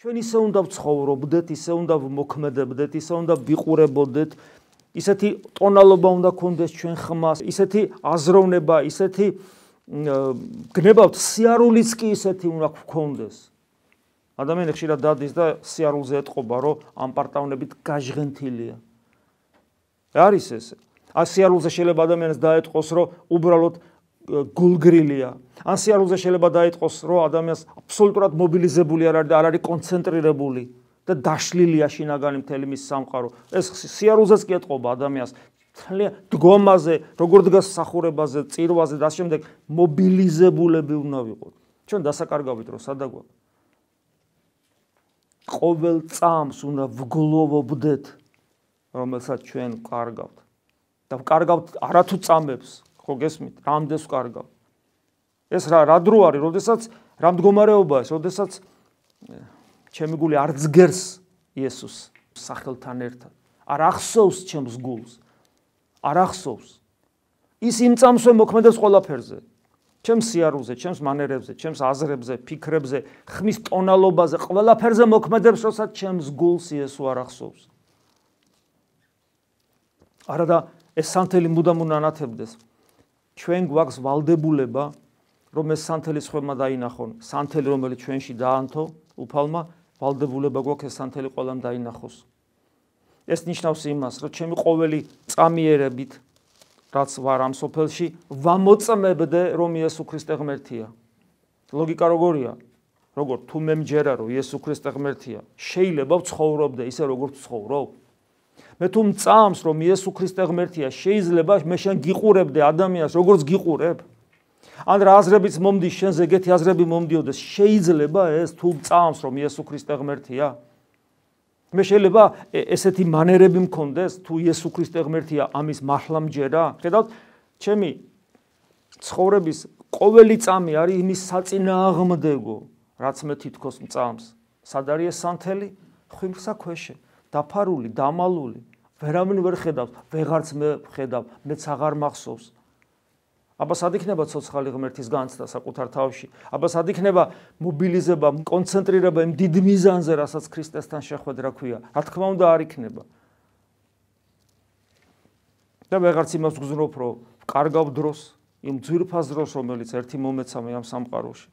ჩვენ ისე უნდა ვცხოვრობდეთ, ისე უნდა მოქმედებდეთ, ისე უნდა ვიყურებოდეთ. ისეთი ტონალობა უნდა გქონდეს ჩვენ ხმას, ისეთი აზროვნება, ისეთი გნებავთ სიარულიც კი ისეთი უნდა გქონდეს. ადამიანი ხშირად დადის და სიარულზე ეტყობა, რომ ამ პარტავნებით გაჟღენთილია. არის ეს. ასიარულზე შეიძლება ადამიანს დაეთყოს, რომ უბრალოდ გულგრილია. ან სიარულზე შეიძლება დაიწყოს, რომ ადამიანს აბსოლუტურად მობილიზებული არ არის და არ არის კონცენტრირებული და დაშლილია შინაგანი მთელი მის სამყარო. ეს სიარულზეც კი ეტყობა ადამიანს დგომაზე, როგორ დგას სახურებაზე, წირვაზე და ამავდროულად მობილიზებულები უნდა ვიყოთ. ჩვენ დასაკარგავით რომ სადაგვა ყოველ წამს უნდა ვგლოვობდეთ რომელსაც ჩვენ კარგავთ და ვკარგავთ არათუ წამებს, ხო გესმით? რამდენს ვკარგავ? ეს რა რა დრო არის, როდესაც რამ მდგომარეობაა, როდესაც ჩემი გული არ ძგერს იესოს სახელთან ერთად. არ ახსოვს ჩემს გულს. არ ახსოვს. ის იმцамსვე მოქმედებს ყველაფერზე. ჩემს სიარულზე, ჩემს მანერებზე, ჩემს აზრებზე, ფიქრებზე, ხმის ტონალობაზე, ყველაფერზე მოქმედებს, როდესაც ჩემს გულს იესო არ ახსოვს. არადა ეს სანთელი მუდამ უნანათებდეს. ჩვენ გვაქვს valdebuleba რომ ეს სანთელი ხომა დაინახონ სანთელი რომელიც ჩვენში დაანთო უფალმა valdebuleba გვაქვს ეს სანთელი ყველამ დაინახოს ეს ნიშნავს იმას რომ ჩემი ყოველი წამიერებით რაც ვარ ამ სოფელში ვამოწმებდე რომ იესო ქრისტე ღმერთია ლოგიკა როგორია როგორ თუ მე მჯერა რომ იესო ქრისტე ღმერთია შეიძლება ვცხოვრობდე ისე როგორც ვცხოვრობ მე თუ მწამს რომ იესო ქრისტე ღმერთია შეიძლება მე შენ გიყურებდე ადამიანს როგორც გიყურებ ან რა აზრებიც მომდის შენ ზეგეთი აზრები მომდიოდეს შეიძლება ეს თუ მწამს რომ იესო ქრისტე ღმერთია მე შეიძლება ესეთი მანერები მქონდეს თუ იესო ქრისტე ღმერთია ამის მართლამჯერა ხედავთ ჩემი ცხოვრების ყოველი წამი არის იმის საწინააღმდეგო რაც მე თვითონ მწამს სად არის ეს სანთელი ხვიმსა ქვეშე დაფარული, დამალული, ვერამინ ვერ ხედავ, ვეღარც მე ხედავ, მეც აღარ მახსოვს. აბა სად იქნება ცოცხალი ღმერთის განცდა საკუთარ თავში? აბა სად იქნება მობილიზება, კონცენტრირება იმ დიდ მიზანზე, რასაც ქრისტესთან შეხვედრა ქვია? რა თქმა უნდა, არ იქნება. და ვეღარც იმას გძნობ, რომ ვკარგავ დროს, იმ ძვირფას დროს, რომელიც ერთი მომეცამე ამ სამყაროში.